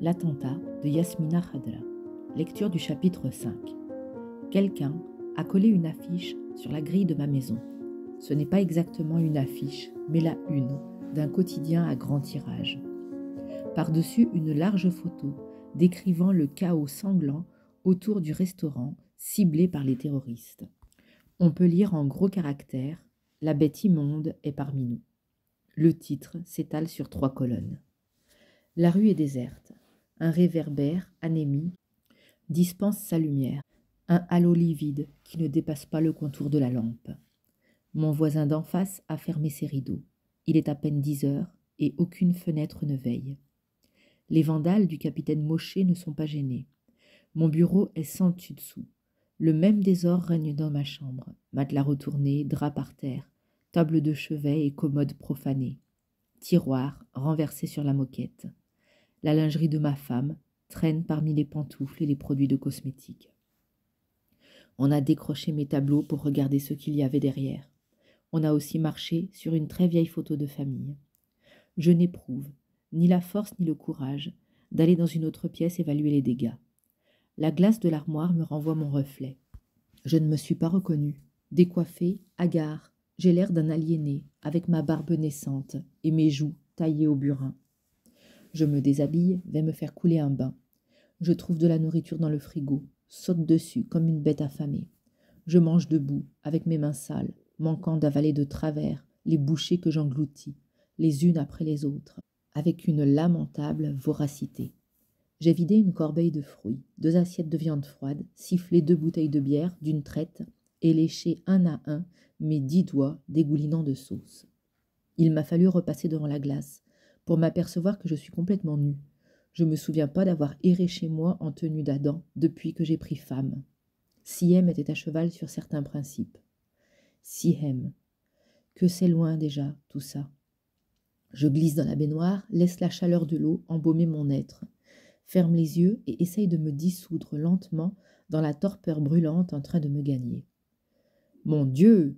L'attentat de Yasmina Khadra. Lecture du chapitre 5. Quelqu'un a collé une affiche sur la grille de ma maison. Ce n'est pas exactement une affiche, mais la une d'un quotidien à grand tirage. Par-dessus une large photo décrivant le chaos sanglant autour du restaurant ciblé par les terroristes. On peut lire en gros caractères La bête immonde est parmi nous. Le titre s'étale sur trois colonnes. La rue est déserte un réverbère, anémie, dispense sa lumière, un halo livide qui ne dépasse pas le contour de la lampe. Mon voisin d'en face a fermé ses rideaux. Il est à peine dix heures et aucune fenêtre ne veille. Les vandales du capitaine Maucher ne sont pas gênés. Mon bureau est sans dessus-dessous. Le même désordre règne dans ma chambre. Matelas retourné, drap par terre, table de chevet et commode profanée. Tiroir renversé sur la moquette la lingerie de ma femme traîne parmi les pantoufles et les produits de cosmétiques. On a décroché mes tableaux pour regarder ce qu'il y avait derrière. On a aussi marché sur une très vieille photo de famille. Je n'éprouve ni la force ni le courage d'aller dans une autre pièce évaluer les dégâts. La glace de l'armoire me renvoie mon reflet. Je ne me suis pas reconnue. Décoiffée, hagard, j'ai l'air d'un aliéné, avec ma barbe naissante et mes joues taillées au burin. Je me déshabille, vais me faire couler un bain. Je trouve de la nourriture dans le frigo, saute dessus comme une bête affamée. Je mange debout, avec mes mains sales, manquant d'avaler de travers les bouchées que j'engloutis, les unes après les autres, avec une lamentable voracité. J'ai vidé une corbeille de fruits, deux assiettes de viande froide, sifflé deux bouteilles de bière d'une traite et léché un à un mes dix doigts dégoulinant de sauce. Il m'a fallu repasser devant la glace, pour m'apercevoir que je suis complètement nue. Je ne me souviens pas d'avoir erré chez moi en tenue d'Adam depuis que j'ai pris femme. Siem était à cheval sur certains principes. Siem. Que c'est loin déjà, tout ça. Je glisse dans la baignoire, laisse la chaleur de l'eau embaumer mon être, ferme les yeux et essaye de me dissoudre lentement dans la torpeur brûlante en train de me gagner. Mon Dieu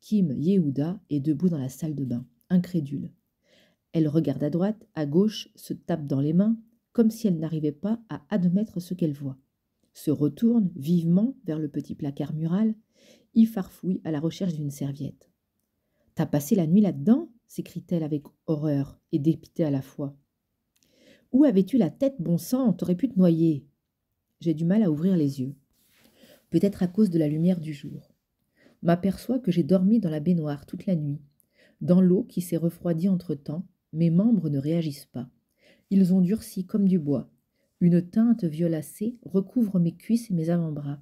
Kim Yehuda est debout dans la salle de bain, incrédule. Elle regarde à droite, à gauche, se tape dans les mains, comme si elle n'arrivait pas à admettre ce qu'elle voit, se retourne vivement vers le petit placard mural, y farfouille à la recherche d'une serviette. T'as passé la nuit là-dedans s'écrie-t-elle avec horreur et dépité à la fois. Où avais-tu la tête, bon sang t'aurait pu te noyer. J'ai du mal à ouvrir les yeux. Peut-être à cause de la lumière du jour. M'aperçois que j'ai dormi dans la baignoire toute la nuit, dans l'eau qui s'est refroidie entre-temps, mes membres ne réagissent pas. Ils ont durci comme du bois. Une teinte violacée recouvre mes cuisses et mes avant-bras.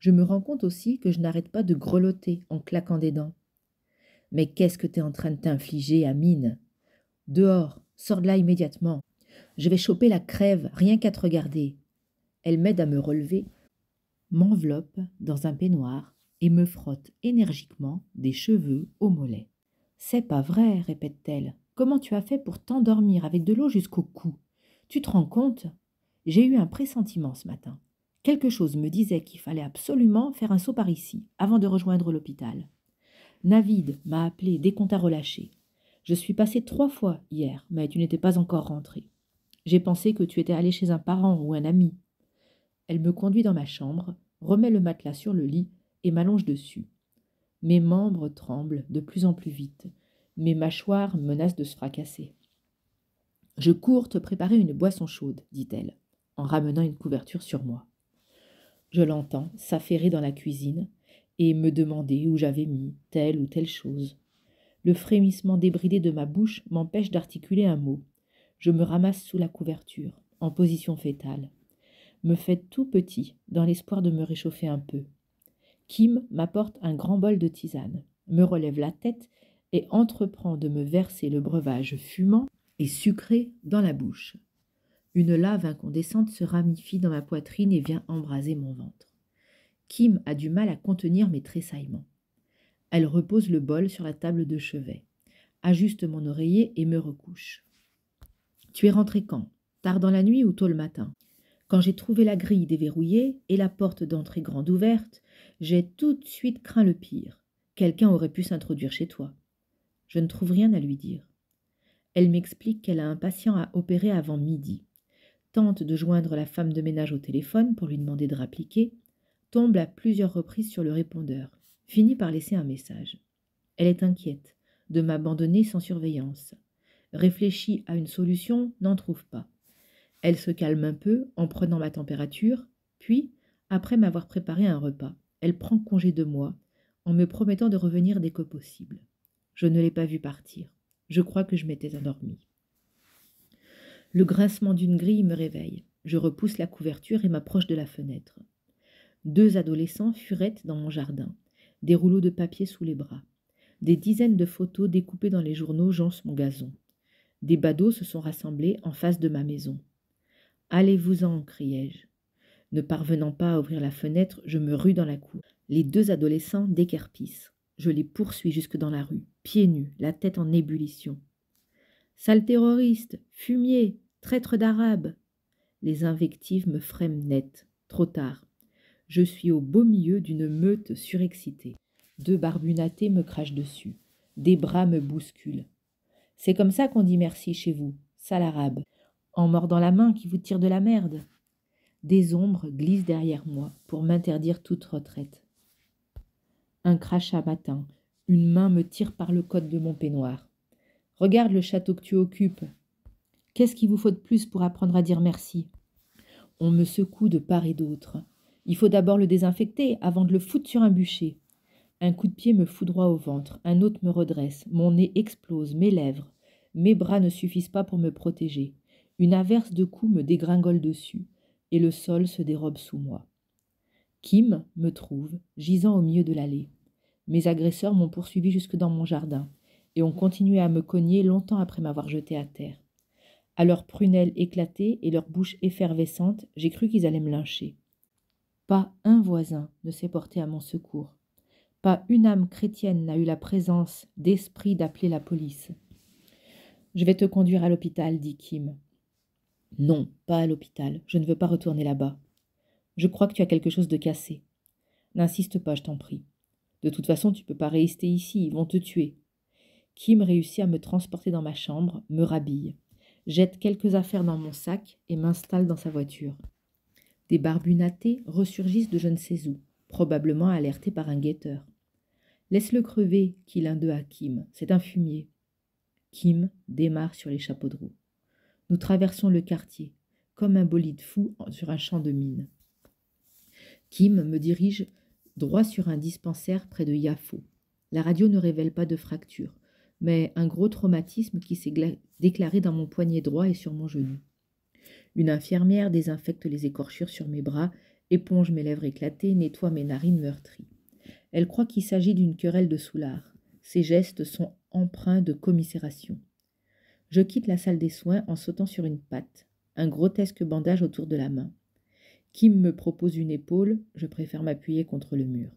Je me rends compte aussi que je n'arrête pas de grelotter en claquant des dents. Mais qu'est-ce que t'es en train de t'infliger, Amine Dehors, sors de là immédiatement. Je vais choper la crève, rien qu'à te regarder. Elle m'aide à me relever, m'enveloppe dans un peignoir et me frotte énergiquement des cheveux aux mollets. C'est pas vrai, répète-t-elle. Comment tu as fait pour t'endormir avec de l'eau jusqu'au cou Tu te rends compte J'ai eu un pressentiment ce matin. Quelque chose me disait qu'il fallait absolument faire un saut par ici, avant de rejoindre l'hôpital. Navid m'a appelé dès qu'on t'a relâché. Je suis passé trois fois hier, mais tu n'étais pas encore rentré. J'ai pensé que tu étais allé chez un parent ou un ami. Elle me conduit dans ma chambre, remet le matelas sur le lit et m'allonge dessus. Mes membres tremblent de plus en plus vite. Mes mâchoires menacent de se fracasser. Je cours te préparer une boisson chaude, dit-elle, en ramenant une couverture sur moi. Je l'entends s'affairer dans la cuisine et me demander où j'avais mis telle ou telle chose. Le frémissement débridé de ma bouche m'empêche d'articuler un mot. Je me ramasse sous la couverture, en position fétale. Me fais tout petit, dans l'espoir de me réchauffer un peu. Kim m'apporte un grand bol de tisane, me relève la tête et entreprend de me verser le breuvage fumant et sucré dans la bouche. Une lave incandescente se ramifie dans ma poitrine et vient embraser mon ventre. Kim a du mal à contenir mes tressaillements. Elle repose le bol sur la table de chevet, ajuste mon oreiller et me recouche. Tu es rentré quand Tard dans la nuit ou tôt le matin Quand j'ai trouvé la grille déverrouillée et la porte d'entrée grande ouverte, j'ai tout de suite craint le pire. Quelqu'un aurait pu s'introduire chez toi. Je ne trouve rien à lui dire. Elle m'explique qu'elle a un patient à opérer avant midi, tente de joindre la femme de ménage au téléphone pour lui demander de rappliquer, tombe à plusieurs reprises sur le répondeur, finit par laisser un message. Elle est inquiète de m'abandonner sans surveillance. Réfléchit à une solution, n'en trouve pas. Elle se calme un peu en prenant ma température, puis, après m'avoir préparé un repas, elle prend congé de moi en me promettant de revenir dès que possible. Je ne l'ai pas vu partir. Je crois que je m'étais endormie. Le grincement d'une grille me réveille. Je repousse la couverture et m'approche de la fenêtre. Deux adolescents furettent dans mon jardin, des rouleaux de papier sous les bras. Des dizaines de photos découpées dans les journaux jancent mon gazon. Des badauds se sont rassemblés en face de ma maison. Allez-vous-en, criai-je. Ne parvenant pas à ouvrir la fenêtre, je me rue dans la cour. Les deux adolescents déquerpissent. Je les poursuis jusque dans la rue, pieds nus, la tête en ébullition. Sale terroriste, fumier, traître d'arabe. Les invectives me frèment net, trop tard. Je suis au beau milieu d'une meute surexcitée. Deux barbunatés me crachent dessus. Des bras me bousculent. C'est comme ça qu'on dit merci chez vous, sale arabe, en mordant la main qui vous tire de la merde. Des ombres glissent derrière moi pour m'interdire toute retraite. Un crachat matin. Une main me tire par le code de mon peignoir. Regarde le château que tu occupes. Qu'est-ce qu'il vous faut de plus pour apprendre à dire merci On me secoue de part et d'autre. Il faut d'abord le désinfecter avant de le foutre sur un bûcher. Un coup de pied me fout droit au ventre, un autre me redresse, mon nez explose, mes lèvres. Mes bras ne suffisent pas pour me protéger. Une averse de coups me dégringole dessus, et le sol se dérobe sous moi. Kim me trouve, gisant au milieu de l'allée. Mes agresseurs m'ont poursuivi jusque dans mon jardin, et ont continué à me cogner longtemps après m'avoir jeté à terre. À leurs prunelles éclatées et leurs bouches effervescentes, j'ai cru qu'ils allaient me lyncher. Pas un voisin ne s'est porté à mon secours. Pas une âme chrétienne n'a eu la présence d'esprit d'appeler la police. Je vais te conduire à l'hôpital, dit Kim. Non, pas à l'hôpital. Je ne veux pas retourner là-bas. Je crois que tu as quelque chose de cassé. N'insiste pas, je t'en prie. De toute façon, tu peux pas rester ici, ils vont te tuer. Kim réussit à me transporter dans ma chambre, me rhabille, jette quelques affaires dans mon sac et m'installe dans sa voiture. Des barbunatés ressurgissent de je ne sais où, probablement alertés par un guetteur. Laisse-le crever, qui l'un d'eux à Kim, c'est un fumier. Kim démarre sur les chapeaux de roue. Nous traversons le quartier, comme un bolide fou sur un champ de mine. Kim me dirige droit sur un dispensaire près de Yafo. La radio ne révèle pas de fracture, mais un gros traumatisme qui s'est déclaré dans mon poignet droit et sur mon genou. Une infirmière désinfecte les écorchures sur mes bras, éponge mes lèvres éclatées, nettoie mes narines meurtries. Elle croit qu'il s'agit d'une querelle de soulard. Ses gestes sont empreints de commisération. Je quitte la salle des soins en sautant sur une patte, un grotesque bandage autour de la main. Kim me propose une épaule, je préfère m'appuyer contre le mur.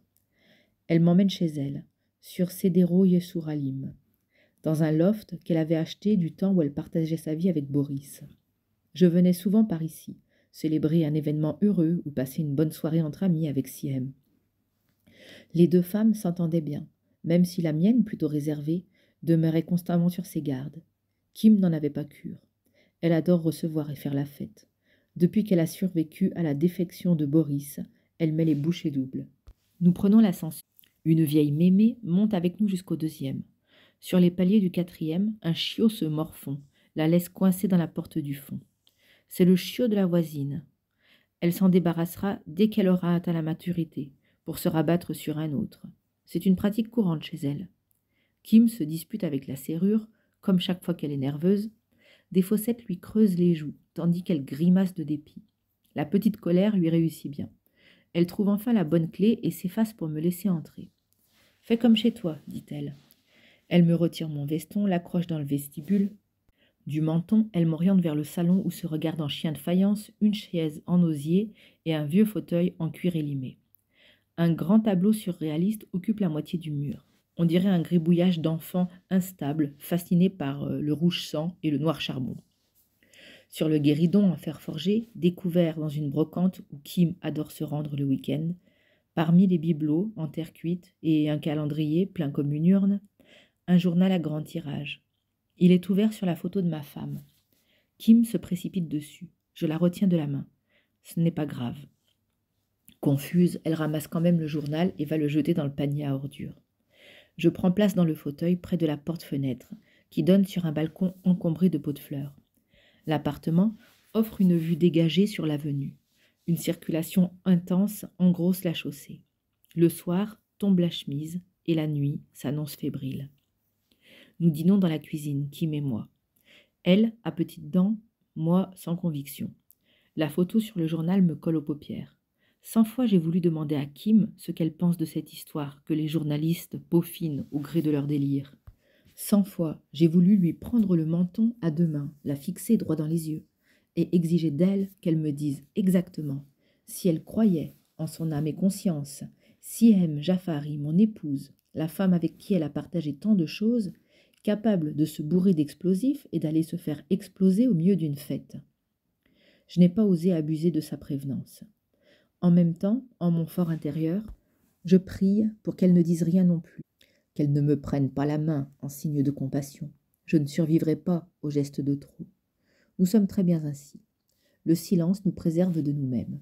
Elle m'emmène chez elle, sur Sedero Yesuralim, dans un loft qu'elle avait acheté du temps où elle partageait sa vie avec Boris. Je venais souvent par ici, célébrer un événement heureux ou passer une bonne soirée entre amis avec Siem. Les deux femmes s'entendaient bien, même si la mienne, plutôt réservée, demeurait constamment sur ses gardes. Kim n'en avait pas cure. Elle adore recevoir et faire la fête. Depuis qu'elle a survécu à la défection de Boris, elle met les bouchées doubles. Nous prenons l'ascenseur. Une vieille mémé monte avec nous jusqu'au deuxième. Sur les paliers du quatrième, un chiot se morfond, la laisse coincée dans la porte du fond. C'est le chiot de la voisine. Elle s'en débarrassera dès qu'elle aura atteint la maturité, pour se rabattre sur un autre. C'est une pratique courante chez elle. Kim se dispute avec la serrure, comme chaque fois qu'elle est nerveuse, des fossettes lui creusent les joues, tandis qu'elle grimace de dépit. La petite colère lui réussit bien. Elle trouve enfin la bonne clé et s'efface pour me laisser entrer. Fais comme chez toi, dit-elle. Elle me retire mon veston, l'accroche dans le vestibule. Du menton, elle m'oriente vers le salon où se regardent en chien de faïence une chaise en osier et un vieux fauteuil en cuir élimé. Un grand tableau surréaliste occupe la moitié du mur. On dirait un gribouillage d'enfants instables, fascinés par euh, le rouge sang et le noir charbon. Sur le guéridon en fer forgé, découvert dans une brocante où Kim adore se rendre le week-end, parmi les bibelots en terre cuite et un calendrier plein comme une urne, un journal à grand tirage. Il est ouvert sur la photo de ma femme. Kim se précipite dessus. Je la retiens de la main. Ce n'est pas grave. Confuse, elle ramasse quand même le journal et va le jeter dans le panier à ordures. Je prends place dans le fauteuil près de la porte-fenêtre, qui donne sur un balcon encombré de pots de fleurs. L'appartement offre une vue dégagée sur l'avenue. Une circulation intense engrosse la chaussée. Le soir tombe la chemise et la nuit s'annonce fébrile. Nous dînons dans la cuisine, Kim et moi. Elle, à petites dents, moi, sans conviction. La photo sur le journal me colle aux paupières. Cent fois j'ai voulu demander à Kim ce qu'elle pense de cette histoire que les journalistes peaufinent au gré de leur délire. Cent fois j'ai voulu lui prendre le menton à deux mains, la fixer droit dans les yeux, et exiger d'elle qu'elle me dise exactement si elle croyait en son âme et conscience, si M. Jafari, mon épouse, la femme avec qui elle a partagé tant de choses, capable de se bourrer d'explosifs et d'aller se faire exploser au milieu d'une fête. Je n'ai pas osé abuser de sa prévenance. En même temps, en mon fort intérieur, je prie pour qu'elle ne dise rien non plus, qu'elle ne me prenne pas la main en signe de compassion. Je ne survivrai pas au geste de trop. Nous sommes très bien ainsi. Le silence nous préserve de nous-mêmes.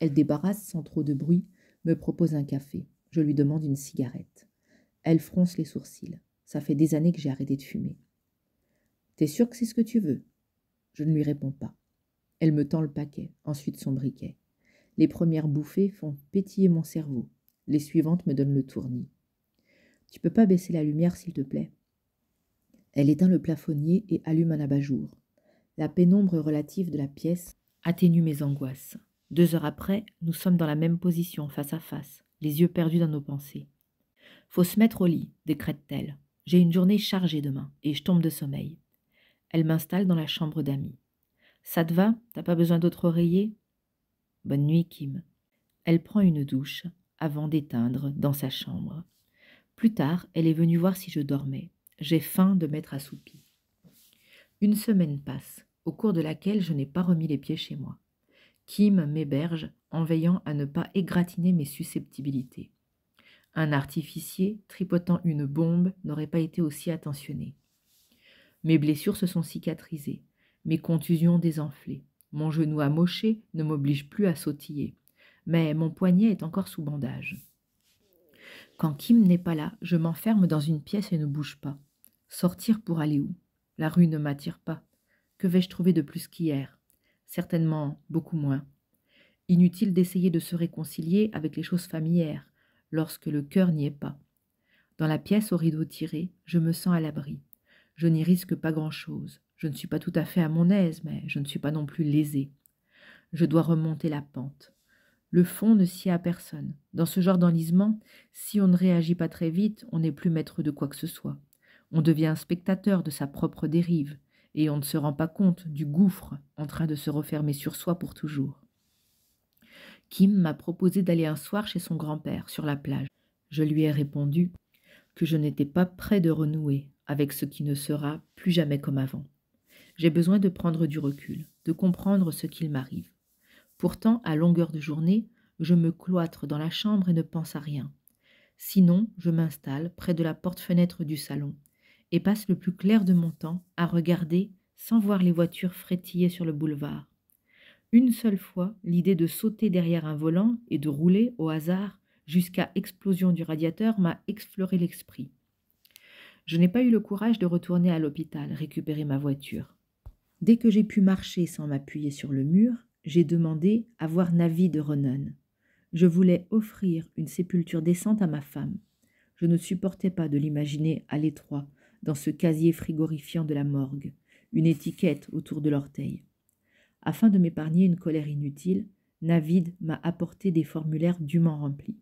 Elle débarrasse sans trop de bruit, me propose un café. Je lui demande une cigarette. Elle fronce les sourcils. Ça fait des années que j'ai arrêté de fumer. T'es sûr que c'est ce que tu veux Je ne lui réponds pas. Elle me tend le paquet, ensuite son briquet. Les premières bouffées font pétiller mon cerveau. Les suivantes me donnent le tournis. Tu peux pas baisser la lumière, s'il te plaît. Elle éteint le plafonnier et allume un abat-jour. La pénombre relative de la pièce atténue mes angoisses. Deux heures après, nous sommes dans la même position, face à face, les yeux perdus dans nos pensées. Faut se mettre au lit, décrète-t-elle. J'ai une journée chargée demain, et je tombe de sommeil. Elle m'installe dans la chambre d'amis. Ça te va T'as pas besoin d'autre oreiller Bonne nuit, Kim. Elle prend une douche avant d'éteindre dans sa chambre. Plus tard, elle est venue voir si je dormais. J'ai faim de m'être assoupie. Une semaine passe, au cours de laquelle je n'ai pas remis les pieds chez moi. Kim m'héberge en veillant à ne pas égratigner mes susceptibilités. Un artificier tripotant une bombe n'aurait pas été aussi attentionné. Mes blessures se sont cicatrisées, mes contusions désenflées. Mon genou amoché ne m'oblige plus à sautiller, mais mon poignet est encore sous bandage. Quand Kim n'est pas là, je m'enferme dans une pièce et ne bouge pas. Sortir pour aller où La rue ne m'attire pas. Que vais-je trouver de plus qu'hier Certainement beaucoup moins. Inutile d'essayer de se réconcilier avec les choses familières lorsque le cœur n'y est pas. Dans la pièce aux rideaux tirés, je me sens à l'abri. Je n'y risque pas grand-chose. Je ne suis pas tout à fait à mon aise, mais je ne suis pas non plus lésée. Je dois remonter la pente. Le fond ne sied à personne. Dans ce genre d'enlisement, si on ne réagit pas très vite, on n'est plus maître de quoi que ce soit. On devient spectateur de sa propre dérive, et on ne se rend pas compte du gouffre en train de se refermer sur soi pour toujours. Kim m'a proposé d'aller un soir chez son grand-père, sur la plage. Je lui ai répondu que je n'étais pas prêt de renouer avec ce qui ne sera plus jamais comme avant. J'ai besoin de prendre du recul, de comprendre ce qu'il m'arrive. Pourtant, à longueur de journée, je me cloître dans la chambre et ne pense à rien. Sinon, je m'installe près de la porte-fenêtre du salon et passe le plus clair de mon temps à regarder sans voir les voitures frétiller sur le boulevard. Une seule fois, l'idée de sauter derrière un volant et de rouler au hasard jusqu'à explosion du radiateur m'a exploré l'esprit. Je n'ai pas eu le courage de retourner à l'hôpital récupérer ma voiture. Dès que j'ai pu marcher sans m'appuyer sur le mur, j'ai demandé à voir Navid de Ronan. Je voulais offrir une sépulture décente à ma femme. Je ne supportais pas de l'imaginer à l'étroit, dans ce casier frigorifiant de la morgue, une étiquette autour de l'orteil. Afin de m'épargner une colère inutile, Navid m'a apporté des formulaires dûment remplis.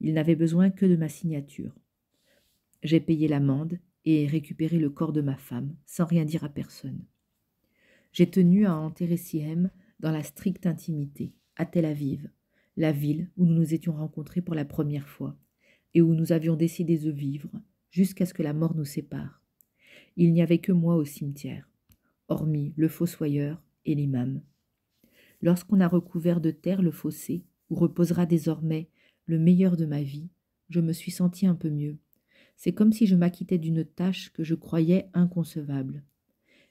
Il n'avait besoin que de ma signature. J'ai payé l'amende et récupéré le corps de ma femme, sans rien dire à personne j'ai tenu à enterrer Siem dans la stricte intimité, à Tel Aviv, la ville où nous nous étions rencontrés pour la première fois, et où nous avions décidé de vivre jusqu'à ce que la mort nous sépare. Il n'y avait que moi au cimetière, hormis le fossoyeur et l'imam. Lorsqu'on a recouvert de terre le fossé, où reposera désormais le meilleur de ma vie, je me suis senti un peu mieux. C'est comme si je m'acquittais d'une tâche que je croyais inconcevable.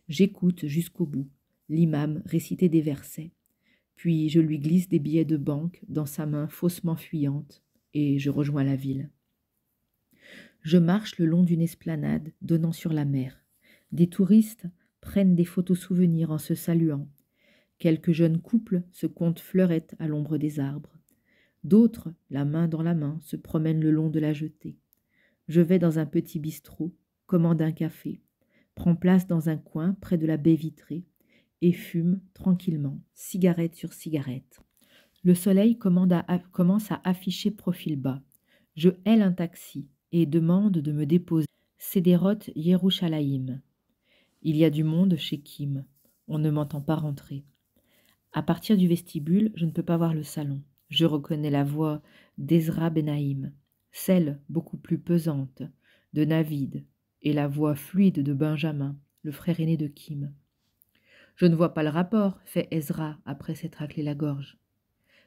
J'écoute jusqu'au bout, L'imam récitait des versets. Puis je lui glisse des billets de banque dans sa main faussement fuyante, et je rejoins la ville. Je marche le long d'une esplanade donnant sur la mer. Des touristes prennent des photos souvenirs en se saluant. Quelques jeunes couples se comptent fleurettes à l'ombre des arbres. D'autres, la main dans la main, se promènent le long de la jetée. Je vais dans un petit bistrot, commande un café, prends place dans un coin près de la baie vitrée, et fume tranquillement, cigarette sur cigarette. Le soleil commence à afficher profil bas. Je hèle un taxi et demande de me déposer. C'est des rotes Yerushalayim. Il y a du monde chez Kim. On ne m'entend pas rentrer. À partir du vestibule, je ne peux pas voir le salon. Je reconnais la voix d'Ezra Benaïm, celle beaucoup plus pesante de Navid, et la voix fluide de Benjamin, le frère aîné de Kim. Je ne vois pas le rapport, fait Ezra après s'être raclé la gorge.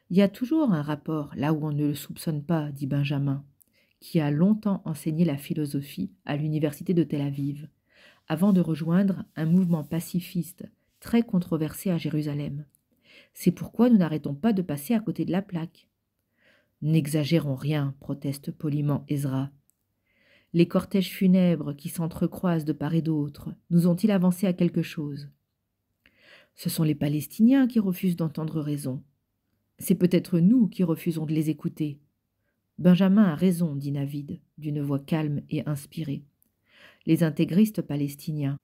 Il y a toujours un rapport là où on ne le soupçonne pas, dit Benjamin, qui a longtemps enseigné la philosophie à l'université de Tel Aviv, avant de rejoindre un mouvement pacifiste très controversé à Jérusalem. C'est pourquoi nous n'arrêtons pas de passer à côté de la plaque. N'exagérons rien, proteste poliment Ezra. Les cortèges funèbres qui s'entrecroisent de part et d'autre nous ont-ils avancé à quelque chose ce sont les Palestiniens qui refusent d'entendre raison. C'est peut-être nous qui refusons de les écouter. Benjamin a raison, dit Navid, d'une voix calme et inspirée. Les intégristes palestiniens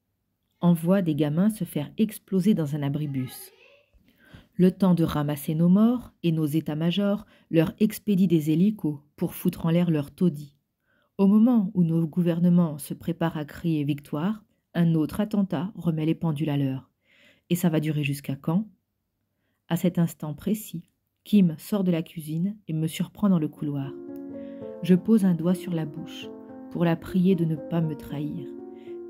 envoient des gamins se faire exploser dans un abribus. Le temps de ramasser nos morts et nos états-majors leur expédient des hélicos pour foutre en l'air leurs taudis. Au moment où nos gouvernements se préparent à crier victoire, un autre attentat remet les pendules à l'heure. Et ça va durer jusqu'à quand À cet instant précis, Kim sort de la cuisine et me surprend dans le couloir. Je pose un doigt sur la bouche pour la prier de ne pas me trahir,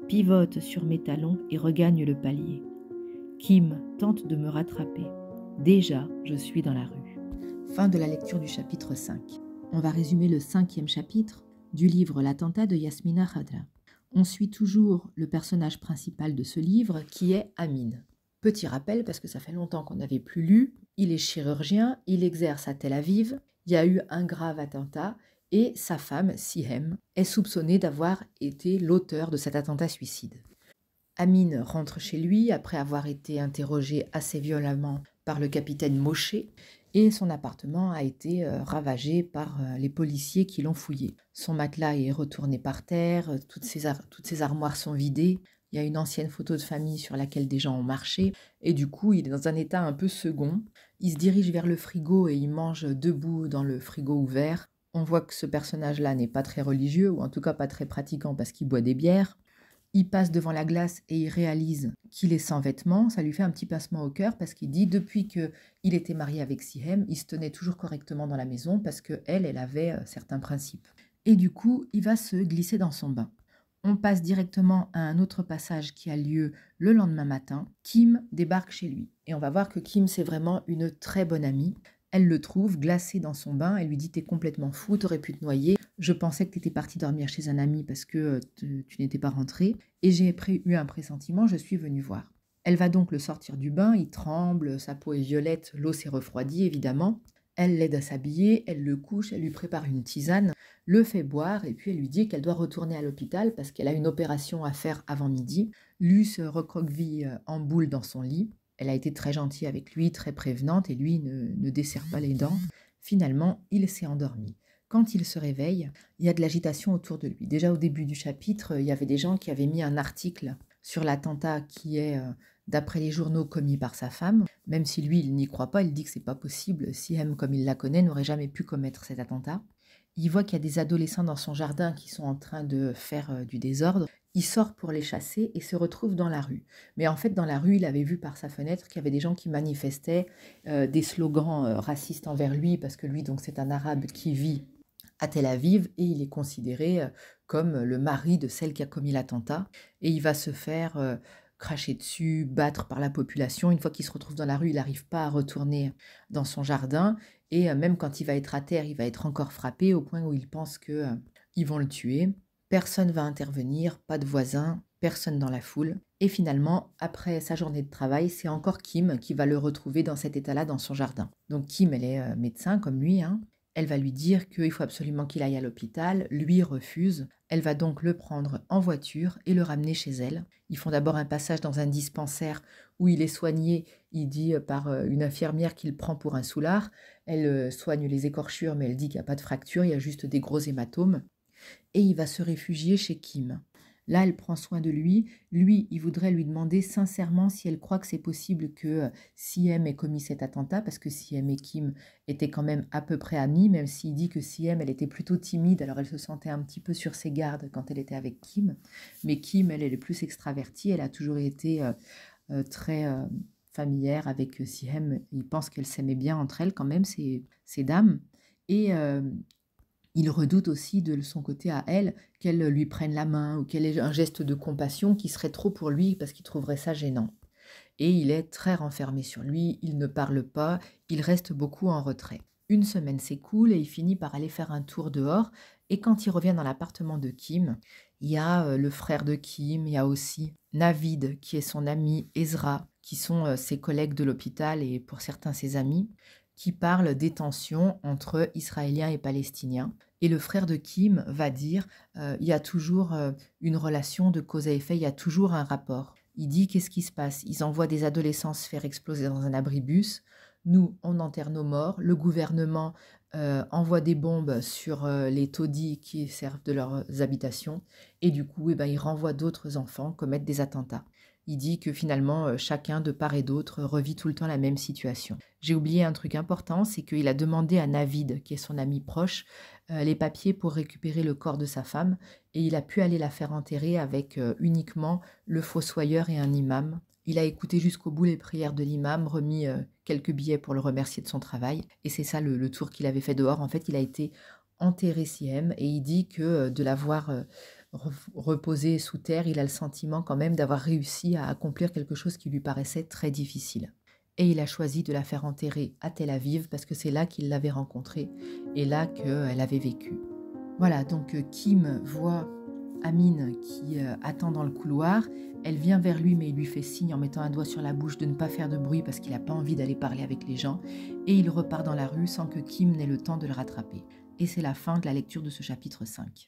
pivote sur mes talons et regagne le palier. Kim tente de me rattraper. Déjà, je suis dans la rue. Fin de la lecture du chapitre 5. On va résumer le cinquième chapitre du livre L'attentat de Yasmina Khadra. On suit toujours le personnage principal de ce livre qui est Amine. Petit rappel, parce que ça fait longtemps qu'on n'avait plus lu, il est chirurgien, il exerce à Tel Aviv, il y a eu un grave attentat et sa femme, Sihem, est soupçonnée d'avoir été l'auteur de cet attentat suicide. Amine rentre chez lui après avoir été interrogé assez violemment par le capitaine Moshe et son appartement a été euh, ravagé par euh, les policiers qui l'ont fouillé. Son matelas est retourné par terre, toutes toutes ses armoires sont vidées, il y a une ancienne photo de famille sur laquelle des gens ont marché, et du coup, il est dans un état un peu second. Il se dirige vers le frigo et il mange debout dans le frigo ouvert. On voit que ce personnage-là n'est pas très religieux, ou en tout cas pas très pratiquant parce qu'il boit des bières. Il passe devant la glace et il réalise qu'il est sans vêtements. Ça lui fait un petit passement au cœur parce qu'il dit depuis que il était marié avec Sihem, il se tenait toujours correctement dans la maison parce que elle, elle avait euh, certains principes. Et du coup, il va se glisser dans son bain. On passe directement à un autre passage qui a lieu le lendemain matin. Kim débarque chez lui et on va voir que Kim, c'est vraiment une très bonne amie. Elle le trouve glacé dans son bain. Elle lui dit T'es complètement fou, t'aurais pu te noyer. Je pensais que t'étais parti dormir chez un ami parce que euh, tu, n'étais pas rentré. Et j'ai eu un pressentiment, je suis venue voir. Elle va donc le sortir du bain, il tremble, sa peau est violette, l'eau s'est refroidie évidemment. Elle l'aide à s'habiller, elle le couche, elle lui prépare une tisane, le fait boire et puis elle lui dit qu'elle doit retourner à l'hôpital parce qu'elle a une opération à faire avant midi. Luce recroqueville euh, en boule dans son lit. Elle a été très gentille avec lui, très prévenante et lui ne, desserre dessert pas les dents. Finalement, il s'est endormi. Quand il se réveille, il y a de l'agitation autour de lui. Déjà au début du chapitre, il y avait des gens qui avaient mis un article sur l'attentat qui est euh, d'après les journaux commis par sa femme, même si lui il n'y croit pas, il dit que c'est pas possible, Si M, comme il la connaît n'aurait jamais pu commettre cet attentat. Il voit qu'il y a des adolescents dans son jardin qui sont en train de faire euh, du désordre. Il sort pour les chasser et se retrouve dans la rue. Mais en fait, dans la rue, il avait vu par sa fenêtre qu'il y avait des gens qui manifestaient euh, des slogans euh, racistes envers lui, parce que lui, donc, c'est un arabe qui vit à Tel Aviv et il est considéré comme le mari de celle qui a commis l'attentat. Et il va se faire cracher dessus, battre par la population. Une fois qu'il se retrouve dans la rue, il n'arrive pas à retourner dans son jardin. Et euh, même quand il va être à terre, il va être encore frappé au point où il pense qu'ils euh, vont le tuer. Personne va intervenir, pas de voisin, personne dans la foule. Et finalement, après sa journée de travail, c'est encore Kim qui va le retrouver dans cet état-là dans son jardin. Donc Kim, elle est euh, médecin comme lui, hein. Elle va lui dire qu'il faut absolument qu'il aille à l'hôpital, lui refuse. Elle va donc le prendre en voiture et le ramener chez elle. Ils font d'abord un passage dans un dispensaire où il est soigné, il dit euh, par euh, une infirmière qu'il prend pour un soulard. Elle euh, soigne les écorchures mais elle dit qu'il n'y a pas de fracture, il y a juste des gros hématomes. Et il va se réfugier chez Kim. Là, elle prend soin de lui. Lui, il voudrait lui demander sincèrement si elle croit que c'est possible que euh, Siem ait commis cet attentat, parce que Siem et Kim étaient quand même à peu près amis, même s'il dit que Siem, elle était plutôt timide, alors elle se sentait un petit peu sur ses gardes quand elle était avec Kim. Mais Kim, elle, est le plus extravertie, elle a toujours été euh, euh, très... familière avec Siem, il pense qu'elles s'aimaient bien entre elles quand même, ces, ces dames. Et il redoute aussi de son côté à elle qu'elle lui prenne la main ou qu'elle ait un geste de compassion qui serait trop pour lui parce qu'il trouverait ça gênant. Et il est très renfermé sur lui, il ne parle pas, il reste beaucoup en retrait. Une semaine s'écoule et il finit par aller faire un tour dehors. Et quand il revient dans l'appartement de Kim, il y a euh, le frère de Kim, il y a aussi Navid qui est son ami, Ezra qui sont euh, ses collègues de l'hôpital et pour certains ses amis qui parle des tensions entre Israéliens et Palestiniens. Et le frère de Kim va dire, euh, il y a toujours euh, une relation de cause à effet, il y a toujours un rapport. Il dit, qu'est-ce qui se passe Ils envoient des adolescents se faire exploser dans un abribus. Nous, on enterre nos morts. Le gouvernement euh, envoie des bombes sur les taudis qui servent de leurs habitations. Et du coup, eh ben, ils renvoient d'autres enfants commettre des attentats. Il dit que finalement, euh, chacun de part et d'autre revit tout le temps la même situation. J'ai oublié un truc important, c'est qu'il a demandé à Navid, qui est son ami proche, euh, les papiers pour récupérer le corps de sa femme, et il a pu aller la faire enterrer avec euh, uniquement le fossoyeur et un imam. Il a écouté jusqu'au bout les prières de l'imam, remis quelques billets pour le remercier de son travail, et c'est ça le, tour qu'il avait fait dehors. En fait, il a été enterré Siem, et il dit que de l'avoir reposé sous terre, il a le sentiment quand même d'avoir réussi à accomplir quelque chose qui lui paraissait très difficile. Et il a choisi de la faire enterrer à Tel Aviv parce que c'est là qu'il l'avait rencontrée et là qu'elle avait vécu. Voilà, donc euh, Kim voit Amine qui euh, attend dans le couloir. Elle vient vers lui mais il lui fait signe en mettant un doigt sur la bouche de ne pas faire de bruit parce qu'il n'a pas envie d'aller parler avec les gens. Et il repart dans la rue sans que Kim n'ait le temps de le rattraper. Et c'est la fin de la lecture de ce chapitre 5.